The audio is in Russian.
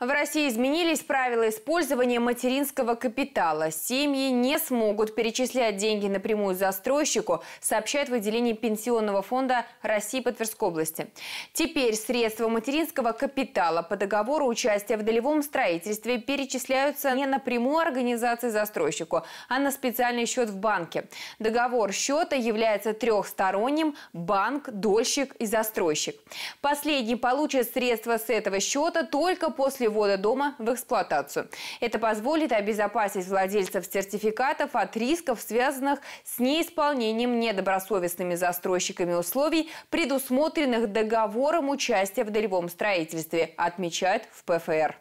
В России изменились правила использования материнского капитала. Семьи не смогут перечислять деньги напрямую застройщику, сообщает в отделении Пенсионного фонда России по Тверской области. Теперь средства материнского капитала по договору участия в долевом строительстве перечисляются не напрямую организации застройщику, а на специальный счет в банке. Договор счета является трехсторонним – банк, дольщик и застройщик. Последний получит средства с этого счета только после ввода дома в эксплуатацию. Это позволит обезопасить владельцев сертификатов от рисков, связанных с неисполнением недобросовестными застройщиками условий, предусмотренных договором участия в долевом строительстве, отмечают в ПФР.